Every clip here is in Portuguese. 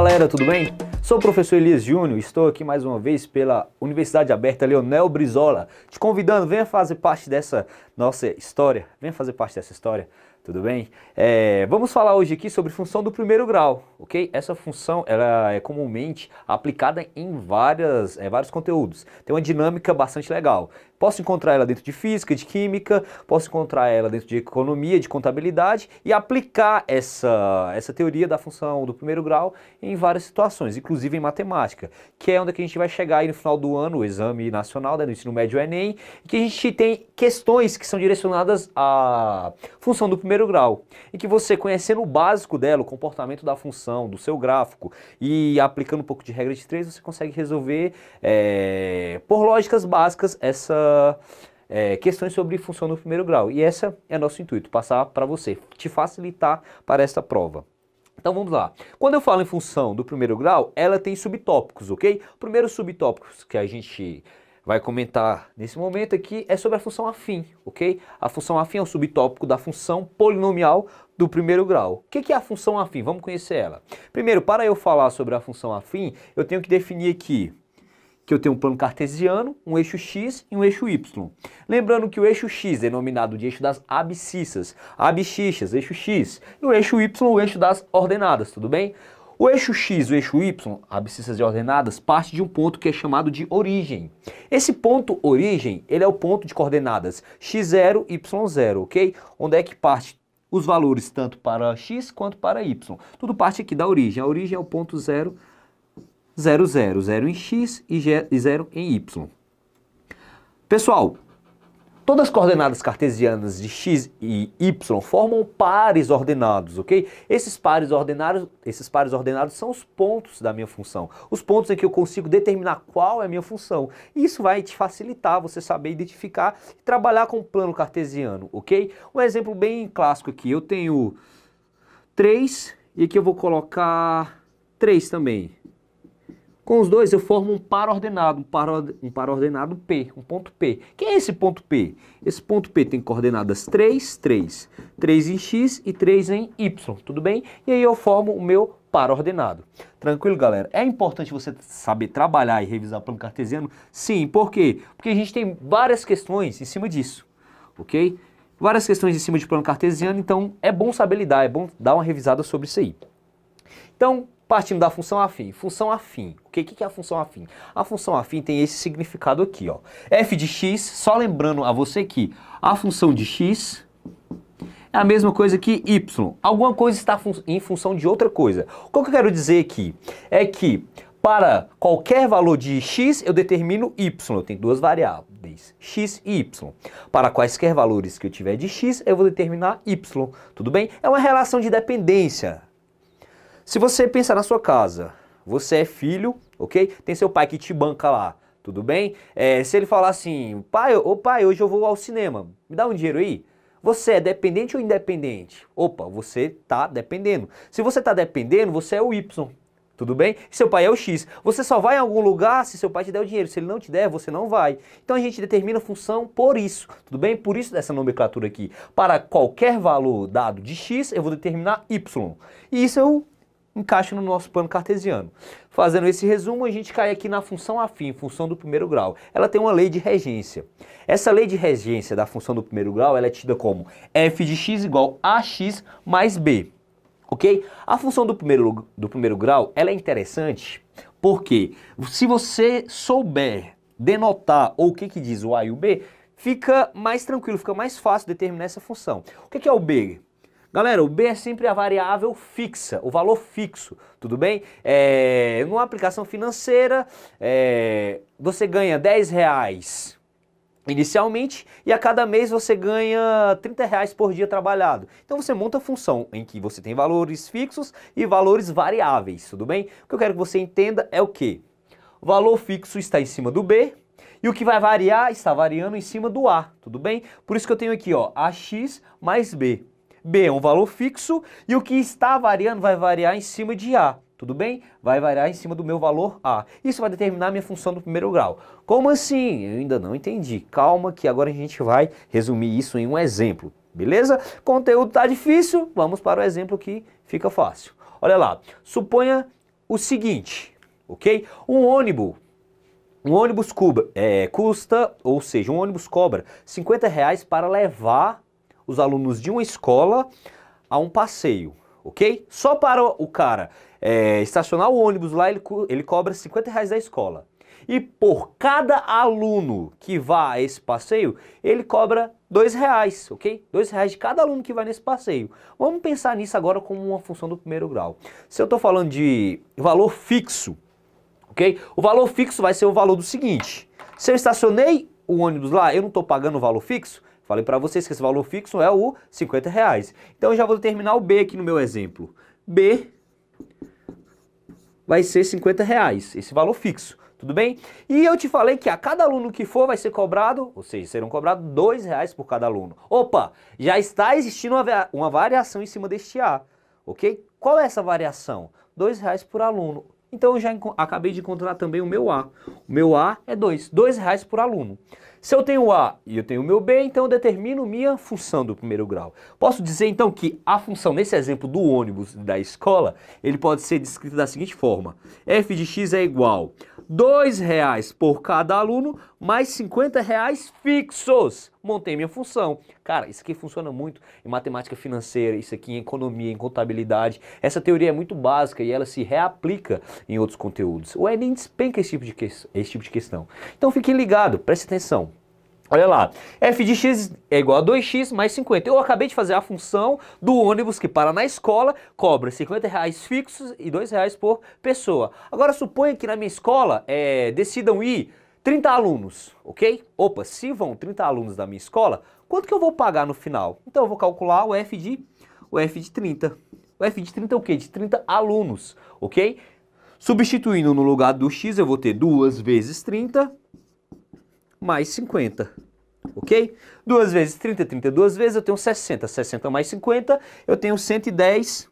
galera, tudo bem? Sou o professor Elias Júnior, estou aqui mais uma vez pela Universidade Aberta Leonel Brizola, te convidando, venha fazer parte dessa nossa história, venha fazer parte dessa história, tudo bem? É, vamos falar hoje aqui sobre função do primeiro grau, ok? Essa função ela é comumente aplicada em, várias, eh, vários conteúdos. Tem uma dinâmica bastante legal. Posso encontrar ela dentro de física, de química, posso encontrar ela dentro de economia, de contabilidade e aplicar essa, essa teoria da função do primeiro grau em várias situações, inclusive em matemática, que é onde é que a gente vai chegar aí no final do ano, o exame nacional né, do ensino médio Enem, que a gente tem questões que são direcionadas à função do primeiro grau, e que você conhecendo o básico dela, o comportamento da função, do seu gráfico e aplicando um pouco de regra de três, você consegue resolver é, por lógicas básicas essa é, questões sobre função no primeiro grau. E essa é nosso intuito, passar para você, te facilitar para esta prova. Então vamos lá. Quando eu falo em função do primeiro grau, ela tem subtópicos, ok? primeiros primeiro que a gente vai comentar nesse momento aqui é sobre a função afim, ok? A função afim é um subtópico da função polinomial do primeiro grau. O que é a função afim? Vamos conhecer ela. Primeiro, para eu falar sobre a função afim, eu tenho que definir aqui que eu tenho um plano cartesiano, um eixo x e um eixo y. Lembrando que o eixo x é denominado de eixo das abscissas, abscissas, eixo x, e o eixo y, o eixo das ordenadas, tudo bem? O eixo X e o eixo Y, abscissas e ordenadas, parte de um ponto que é chamado de origem. Esse ponto origem, ele é o ponto de coordenadas x0, y0, ok? Onde é que parte os valores tanto para x quanto para y. Tudo parte aqui da origem. A origem é o ponto 0, 0, 0, 0 em x e 0 em y. Pessoal, Todas as coordenadas cartesianas de x e y formam pares ordenados, ok? Esses pares ordenados, esses pares ordenados são os pontos da minha função, os pontos em que eu consigo determinar qual é a minha função. Isso vai te facilitar você saber identificar e trabalhar com o plano cartesiano, ok? Um exemplo bem clássico aqui, eu tenho 3 e aqui eu vou colocar 3 também, com os dois eu formo um par ordenado, um par, um par ordenado P, um ponto P. Quem é esse ponto P? Esse ponto P tem coordenadas 3, 3, 3 em X e 3 em Y, tudo bem? E aí eu formo o meu par ordenado. Tranquilo, galera? É importante você saber trabalhar e revisar plano cartesiano? Sim, por quê? Porque a gente tem várias questões em cima disso, ok? Várias questões em cima de plano cartesiano, então é bom saber lidar, é bom dar uma revisada sobre isso aí. Então, Partindo da função afim. Função afim. O que, que é a função afim? A função afim tem esse significado aqui, ó. f de x, só lembrando a você que a função de x é a mesma coisa que y. Alguma coisa está fun em função de outra coisa. O que eu quero dizer aqui é que para qualquer valor de x, eu determino y. Eu tenho duas variáveis, x e y. Para quaisquer valores que eu tiver de x, eu vou determinar y. Tudo bem? É uma relação de dependência se você pensar na sua casa, você é filho, ok? Tem seu pai que te banca lá, tudo bem? É, se ele falar assim, pai, ô pai, hoje eu vou ao cinema, me dá um dinheiro aí? Você é dependente ou independente? Opa, você tá dependendo. Se você tá dependendo, você é o Y, tudo bem? Seu pai é o X. Você só vai em algum lugar se seu pai te der o dinheiro. Se ele não te der, você não vai. Então a gente determina a função por isso, tudo bem? Por isso dessa nomenclatura aqui. Para qualquer valor dado de X, eu vou determinar Y. E isso eu encaixa no nosso plano cartesiano. Fazendo esse resumo, a gente cai aqui na função afim, função do primeiro grau. Ela tem uma lei de regência. Essa lei de regência da função do primeiro grau ela é tida como f de x igual a x mais b. Ok? A função do primeiro, do primeiro grau ela é interessante porque se você souber denotar ou o que, que diz o a e o b, fica mais tranquilo, fica mais fácil determinar essa função. O que, que é o b? Galera, o B é sempre a variável fixa, o valor fixo, tudo bem? É, numa aplicação financeira, é, você ganha 10 reais inicialmente e a cada mês você ganha 30 reais por dia trabalhado. Então você monta a função em que você tem valores fixos e valores variáveis, tudo bem? O que eu quero que você entenda é o que? O valor fixo está em cima do B e o que vai variar está variando em cima do A, tudo bem? Por isso que eu tenho aqui ó, AX mais B. B é um valor fixo e o que está variando vai variar em cima de A. Tudo bem? Vai variar em cima do meu valor A. Isso vai determinar a minha função do primeiro grau. Como assim? Eu ainda não entendi. Calma que agora a gente vai resumir isso em um exemplo. Beleza? Conteúdo está difícil, vamos para o exemplo que fica fácil. Olha lá, suponha o seguinte, ok? Um ônibus, um ônibus cuba, é, custa, ou seja, um ônibus cobra 50 reais para levar os alunos de uma escola a um passeio, ok? Só para o cara é, estacionar o ônibus lá, ele, ele cobra 50 reais da escola. E por cada aluno que vá a esse passeio, ele cobra dois reais, ok? Dois reais de cada aluno que vai nesse passeio. Vamos pensar nisso agora como uma função do primeiro grau. Se eu estou falando de valor fixo, ok? O valor fixo vai ser o valor do seguinte. Se eu estacionei o ônibus lá, eu não estou pagando o valor fixo, Falei para vocês que esse valor fixo é o 50 reais. Então eu já vou terminar o B aqui no meu exemplo. B vai ser 50 reais, esse valor fixo, tudo bem? E eu te falei que a cada aluno que for vai ser cobrado, ou seja, serão cobrados 2 reais por cada aluno. Opa, já está existindo uma variação em cima deste A, ok? Qual é essa variação? 2 reais por aluno. Então eu já acabei de encontrar também o meu A. O meu A é 2, 2 reais por aluno. Se eu tenho A e eu tenho meu B, então eu determino minha função do primeiro grau. Posso dizer então que a função, nesse exemplo do ônibus da escola, ele pode ser descrita da seguinte forma. f de x é igual dois reais por cada aluno, mais R$ reais fixos. Montei minha função. Cara, isso aqui funciona muito em matemática financeira, isso aqui em economia, em contabilidade. Essa teoria é muito básica e ela se reaplica em outros conteúdos. O Enem é, despenca esse tipo de, que... esse tipo de questão. Então fique ligado, preste atenção. Olha lá, f de x é igual a 2x mais 50. Eu acabei de fazer a função do ônibus que para na escola, cobra 50 reais fixos e 2 reais por pessoa. Agora suponha que na minha escola é, decidam ir 30 alunos, ok? Opa, se vão 30 alunos da minha escola, quanto que eu vou pagar no final? Então eu vou calcular o f de, o f de 30. O f de 30 é o quê? De 30 alunos, ok? Substituindo no lugar do x, eu vou ter 2 vezes 30 mais 50, ok? 2 vezes 30, 30 duas vezes, eu tenho 60. 60 mais 50, eu tenho 110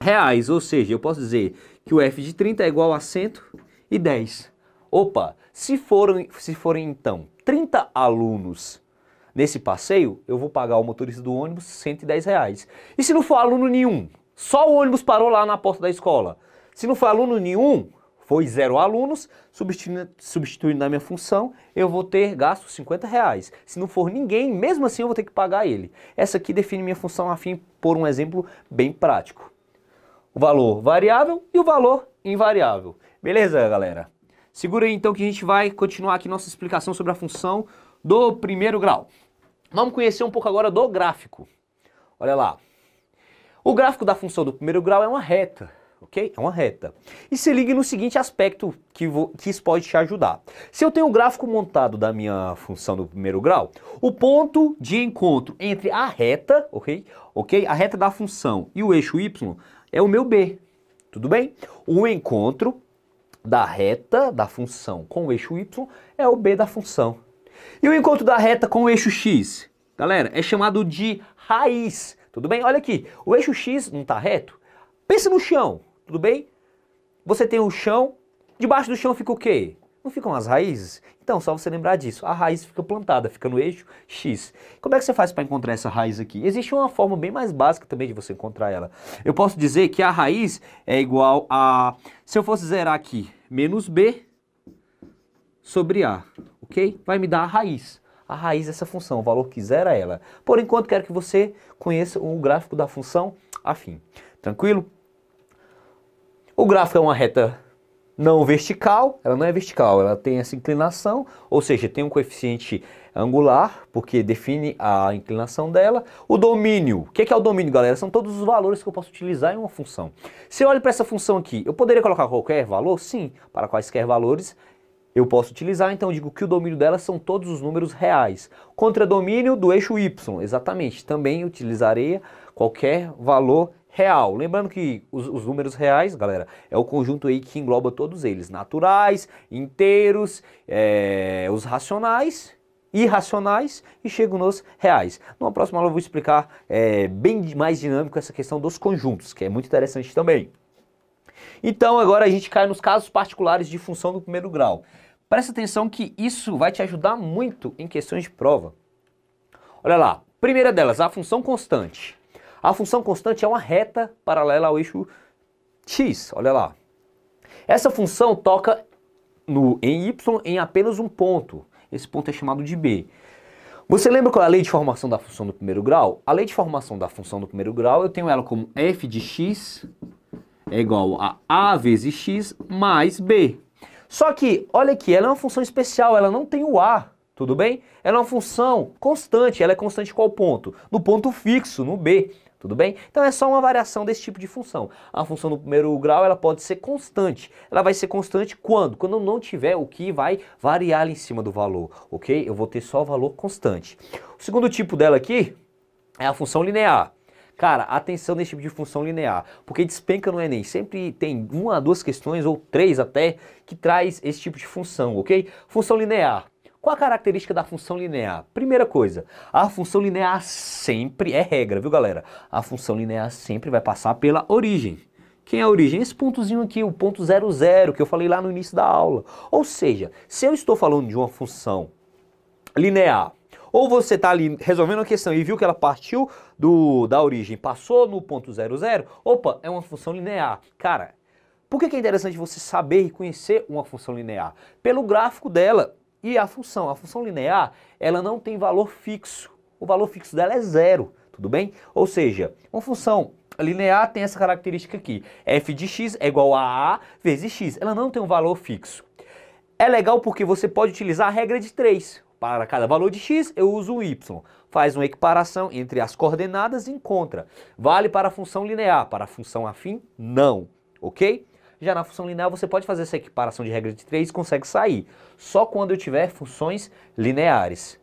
reais. Ou seja, eu posso dizer que o F de 30 é igual a 110. Opa, se forem, se forem então 30 alunos nesse passeio, eu vou pagar o motorista do ônibus 110 reais. E se não for aluno nenhum? Só o ônibus parou lá na porta da escola. Se não for aluno nenhum, foi zero alunos, substituindo, substituindo a minha função, eu vou ter gasto 50 reais. Se não for ninguém, mesmo assim eu vou ter que pagar ele. Essa aqui define minha função afim por um exemplo bem prático. O valor variável e o valor invariável. Beleza, galera? Segura aí então que a gente vai continuar aqui nossa explicação sobre a função do primeiro grau. Vamos conhecer um pouco agora do gráfico. Olha lá. O gráfico da função do primeiro grau é uma reta ok? É uma reta. E se ligue no seguinte aspecto que, que isso pode te ajudar. Se eu tenho o um gráfico montado da minha função do primeiro grau, o ponto de encontro entre a reta, ok? ok? A reta da função e o eixo y é o meu b, tudo bem? O encontro da reta da função com o eixo y é o b da função. E o encontro da reta com o eixo x, galera, é chamado de raiz. Tudo bem? Olha aqui, o eixo x não está reto? Pensa no chão, tudo bem? Você tem o chão, debaixo do chão fica o quê? Não ficam as raízes? Então, só você lembrar disso. A raiz fica plantada, fica no eixo X. Como é que você faz para encontrar essa raiz aqui? Existe uma forma bem mais básica também de você encontrar ela. Eu posso dizer que a raiz é igual a... Se eu fosse zerar aqui, menos B sobre A, ok? Vai me dar a raiz. A raiz dessa é função, o valor que zera ela. Por enquanto, quero que você conheça o gráfico da função afim. Tranquilo? O gráfico é uma reta não vertical, ela não é vertical, ela tem essa inclinação, ou seja, tem um coeficiente angular, porque define a inclinação dela. O domínio, o que é, é o domínio, galera? São todos os valores que eu posso utilizar em uma função. Se eu olho para essa função aqui, eu poderia colocar qualquer valor? Sim, para quaisquer valores eu posso utilizar, então eu digo que o domínio dela são todos os números reais. Contra domínio do eixo y, exatamente, também utilizarei qualquer valor real. Lembrando que os, os, números reais, galera, é o conjunto aí que engloba todos eles: naturais, inteiros, é, os racionais, irracionais e chegam nos reais. Numa próxima aula eu vou explicar é, bem mais dinâmico essa questão dos conjuntos, que é muito interessante também. Então agora a gente cai nos casos particulares de função do primeiro grau. Presta atenção que isso vai te ajudar muito em questões de prova. Olha lá, primeira delas, a função constante. A função constante é uma reta paralela ao eixo x, olha lá. Essa função toca no, em y em apenas um ponto. Esse ponto é chamado de b. Você lembra qual é a lei de formação da função do primeiro grau? A lei de formação da função do primeiro grau, eu tenho ela como f de x é igual a a vezes x mais b. Só que, olha aqui, ela é uma função especial, ela não tem o a, tudo bem? Ela é uma função constante, ela é constante em qual ponto? No ponto fixo, no b tudo bem? Então é só uma variação desse tipo de função. A função do primeiro grau ela pode ser constante. Ela vai ser constante quando? Quando não tiver o que vai variar em cima do valor, ok? Eu vou ter só o valor constante. O segundo tipo dela aqui é a função linear. Cara, atenção nesse tipo de função linear, porque despenca no Enem. Sempre tem uma, duas questões ou três até que traz esse tipo de função, ok? Função linear. Qual a característica da função linear? Primeira coisa, a função linear sempre, é regra, viu galera? A função linear sempre vai passar pela origem. Quem é a origem? Esse pontozinho aqui, o ponto zero zero, que eu falei lá no início da aula. Ou seja, se eu estou falando de uma função linear, ou você está ali resolvendo uma questão e viu que ela partiu do, da origem, passou no ponto zero zero, opa, é uma função linear. Cara, por que é interessante você saber e conhecer uma função linear? Pelo gráfico dela, e a função, a função linear, ela não tem valor fixo. O valor fixo dela é zero, tudo bem? Ou seja, uma função linear tem essa característica aqui. f de x é igual a a vezes x. Ela não tem um valor fixo. É legal porque você pode utilizar a regra de 3. Para cada valor de x, eu uso o y. Faz uma equiparação entre as coordenadas e encontra. Vale para a função linear, para a função afim, não. Ok? Já na função linear você pode fazer essa equiparação de regra de 3 e consegue sair. Só quando eu tiver funções lineares.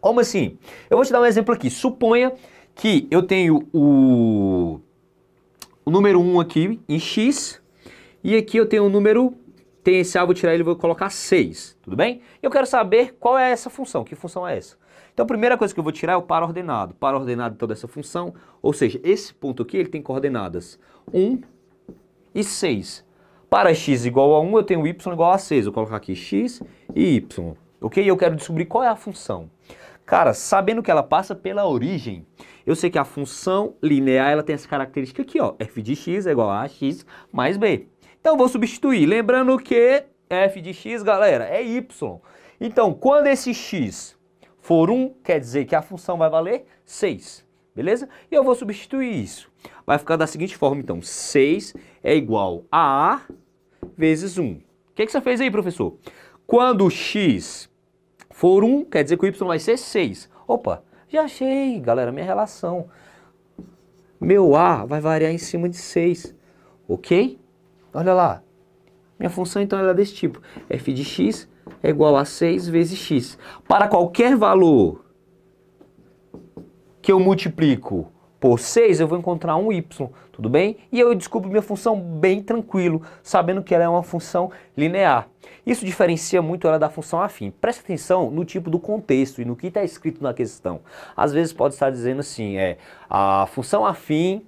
Como assim? Eu vou te dar um exemplo aqui. Suponha que eu tenho o, o número 1 aqui em x e aqui eu tenho o número tem esse A, ah, vou tirar ele e vou colocar 6, tudo bem? Eu quero saber qual é essa função, que função é essa? Então a primeira coisa que eu vou tirar é o par ordenado. Par ordenado então dessa função, ou seja, esse ponto aqui ele tem coordenadas 1 e 6. Para x igual a 1, eu tenho y igual a 6. Eu coloco aqui x e y, ok? eu quero descobrir qual é a função. Cara, sabendo que ela passa pela origem, eu sei que a função linear ela tem essa característica aqui, ó. f de x é igual a x mais b. Então, eu vou substituir. Lembrando que f de x, galera, é y. Então, quando esse x for 1, quer dizer que a função vai valer 6, beleza? E eu vou substituir isso. Vai ficar da seguinte forma, então. 6 é igual a vezes 1. O que, é que você fez aí, professor? Quando x for 1, quer dizer que o y vai ser 6. Opa, já achei, galera, minha relação. Meu A vai variar em cima de 6, ok? Olha lá, minha função então ela é desse tipo. f de x é igual a 6 vezes x. Para qualquer valor que eu multiplico por 6, eu vou encontrar um y, tudo bem? E eu descubro minha função bem tranquilo, sabendo que ela é uma função linear. Isso diferencia muito ela da função afim. Preste atenção no tipo do contexto e no que está escrito na questão. Às vezes pode estar dizendo assim, é, a função afim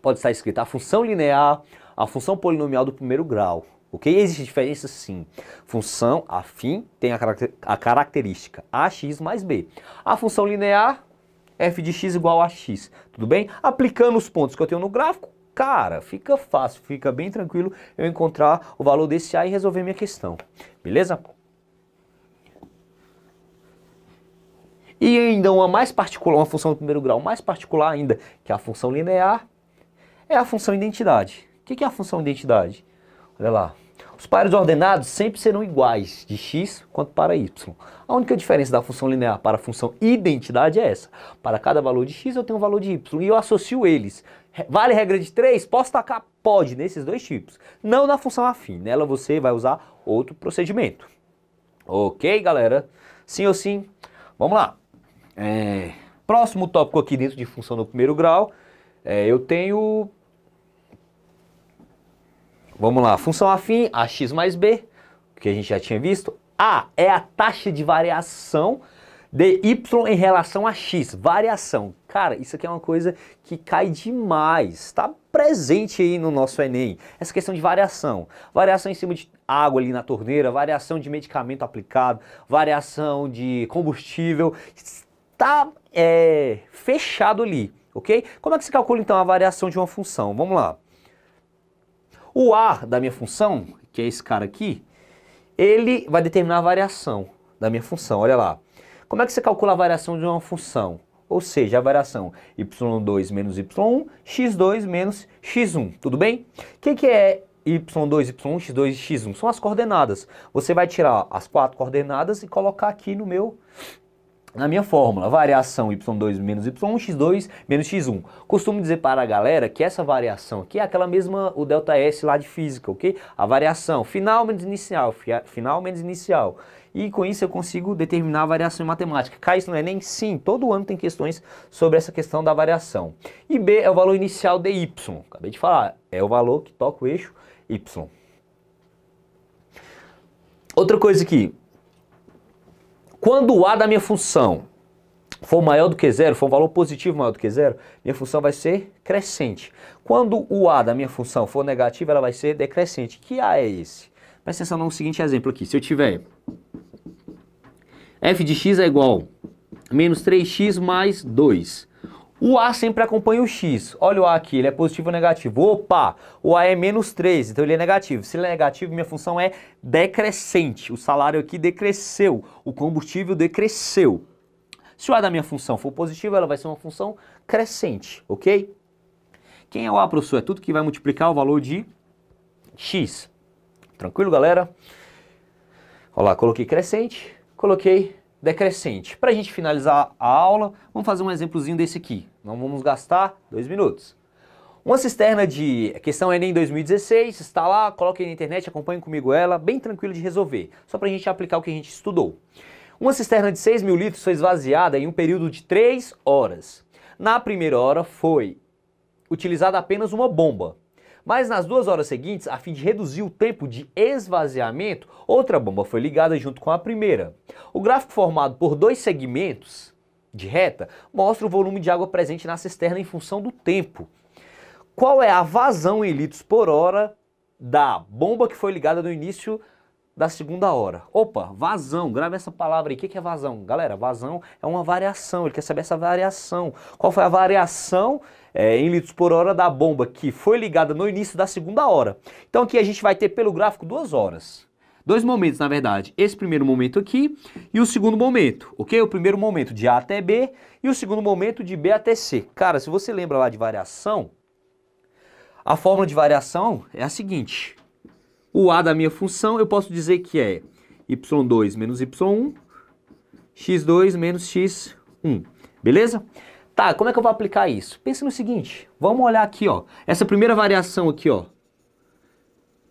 pode estar escrita a função linear, a função polinomial do primeiro grau. Ok? Existe diferença sim. Função afim tem a, caracter a característica ax mais b. A função linear f de x igual a x, tudo bem? Aplicando os pontos que eu tenho no gráfico, cara, fica fácil, fica bem tranquilo eu encontrar o valor desse a e resolver minha questão, beleza? E ainda uma mais particular, uma função do primeiro grau mais particular ainda, que é a função linear, é, é a função identidade. O que é a função identidade? Olha lá, os pares ordenados sempre serão iguais, de x quanto para y. A única diferença da função linear para a função identidade é essa. Para cada valor de x eu tenho um valor de y e eu associo eles. Vale regra de 3? Posso tacar? Pode, nesses dois tipos. Não na função afim, nela você vai usar outro procedimento. Ok, galera? Sim ou sim? Vamos lá. É... Próximo tópico aqui dentro de função no primeiro grau, é, eu tenho Vamos lá, função afim, ax mais b, que a gente já tinha visto. A é a taxa de variação de y em relação a x, variação. Cara, isso aqui é uma coisa que cai demais, está presente aí no nosso Enem, essa questão de variação. Variação em cima de água ali na torneira, variação de medicamento aplicado, variação de combustível, está é, fechado ali, ok? Como é que se calcula então a variação de uma função? Vamos lá. O A da minha função, que é esse cara aqui, ele vai determinar a variação da minha função. Olha lá. Como é que você calcula a variação de uma função? Ou seja, a variação y2 menos y1, x2 menos x1, tudo bem? O que, que é y2, y1, x2 e x1? São as coordenadas. Você vai tirar as quatro coordenadas e colocar aqui no meu na minha fórmula, variação y2 menos y1, x2 menos x1. Costumo dizer para a galera que essa variação aqui é aquela mesma, o delta S lá de física, ok? A variação final menos inicial, final menos inicial. E com isso eu consigo determinar a variação em matemática. cá isso não é nem sim, todo ano tem questões sobre essa questão da variação. E B é o valor inicial de y, acabei de falar, é o valor que toca o eixo y. Outra coisa aqui, quando o A da minha função for maior do que zero, for um valor positivo maior do que zero, minha função vai ser crescente. Quando o A da minha função for negativo, ela vai ser decrescente. Que A é esse? Presta atenção no seguinte exemplo aqui. Se eu tiver f de x é igual a menos 3x mais 2. O A sempre acompanha o X. Olha o A aqui, ele é positivo ou negativo? Opa! O A é menos 3, então ele é negativo. Se ele é negativo, minha função é decrescente. O salário aqui decresceu, o combustível decresceu. Se o A da minha função for positivo, ela vai ser uma função crescente, ok? Quem é o A, professor? É tudo que vai multiplicar o valor de X. Tranquilo, galera? Olha lá, coloquei crescente, coloquei decrescente. Para a gente finalizar a aula, vamos fazer um exemplozinho desse aqui. Não vamos gastar dois minutos. Uma cisterna de é questão Enem 2016, está lá, coloque na internet, acompanhe comigo ela, bem tranquilo de resolver, só para a gente aplicar o que a gente estudou. Uma cisterna de 6 mil litros foi esvaziada em um período de 3 horas. Na primeira hora foi utilizada apenas uma bomba, mas nas duas horas seguintes, a fim de reduzir o tempo de esvaziamento, outra bomba foi ligada junto com a primeira. O gráfico formado por dois segmentos de reta mostra o volume de água presente na cisterna em função do tempo. Qual é a vazão em litros por hora da bomba que foi ligada no início da segunda hora. Opa, vazão, grava essa palavra aí. O que é vazão? Galera, vazão é uma variação, ele quer saber essa variação. Qual foi a variação é, em litros por hora da bomba que foi ligada no início da segunda hora? Então aqui a gente vai ter pelo gráfico duas horas. Dois momentos, na verdade. Esse primeiro momento aqui e o segundo momento, ok? O primeiro momento de A até B e o segundo momento de B até C. Cara, se você lembra lá de variação, a fórmula de variação é a seguinte o A da minha função eu posso dizer que é y2 menos y1, x2 menos x1, beleza? Tá, como é que eu vou aplicar isso? Pensa no seguinte, vamos olhar aqui, ó. Essa primeira variação aqui, ó.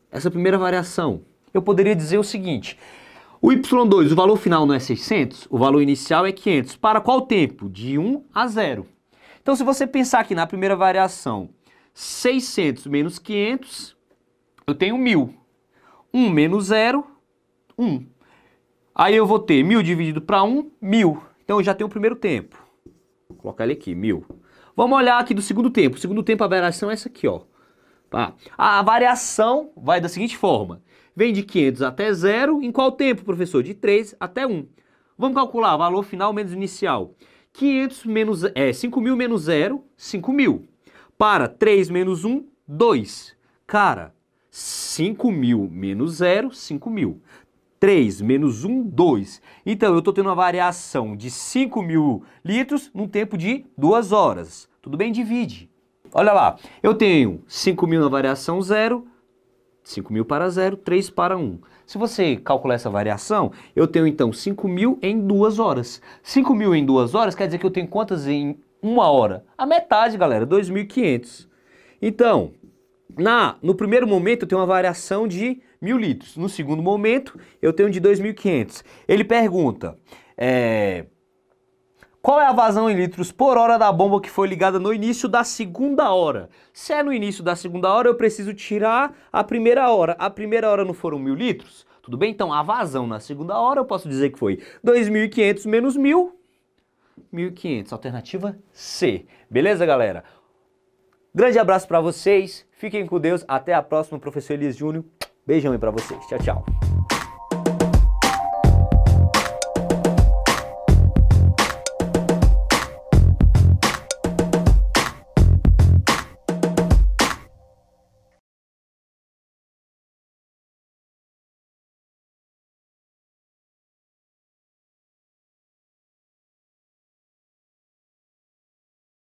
Essa primeira variação, eu poderia dizer o seguinte. O y2, o valor final não é 600, o valor inicial é 500. Para qual tempo? De 1 a 0. Então, se você pensar aqui na primeira variação, 600 menos 500, eu tenho 1.000. 1 menos 0, 1. Aí eu vou ter 1.000 dividido para 1, 1.000. Então eu já tenho o primeiro tempo. Vou colocar ele aqui, 1.000. Vamos olhar aqui do segundo tempo. O segundo tempo a variação é essa aqui, ó. Tá? A variação vai da seguinte forma. Vem de 500 até 0. Em qual tempo, professor? De 3 até 1. Vamos calcular valor final menos inicial. 500 menos, é, 5.000 menos 0, 5.000. Para 3 menos 1, 2. Cara, 5.000 menos 0, 5.000. 3 menos 1, 2. Então, eu estou tendo uma variação de 5.000 litros num tempo de 2 horas. Tudo bem? Divide. Olha lá, eu tenho 5.000 na variação 0, 5.000 para 0, 3 para 1. Se você calcular essa variação, eu tenho então 5.000 em 2 horas. 5.000 em 2 horas quer dizer que eu tenho quantas em 1 hora? A metade, galera, 2.500. Então, na, no primeiro momento eu tenho uma variação de mil litros, no segundo momento eu tenho de 2.500. Ele pergunta, é, qual é a vazão em litros por hora da bomba que foi ligada no início da segunda hora? Se é no início da segunda hora, eu preciso tirar a primeira hora. A primeira hora não foram mil litros? Tudo bem? Então, a vazão na segunda hora, eu posso dizer que foi 2.500 menos mil. 1.500. Alternativa C. Beleza, galera? Grande abraço para vocês, fiquem com Deus, até a próxima, professor Elias Júnior. Beijão aí para vocês, tchau, tchau.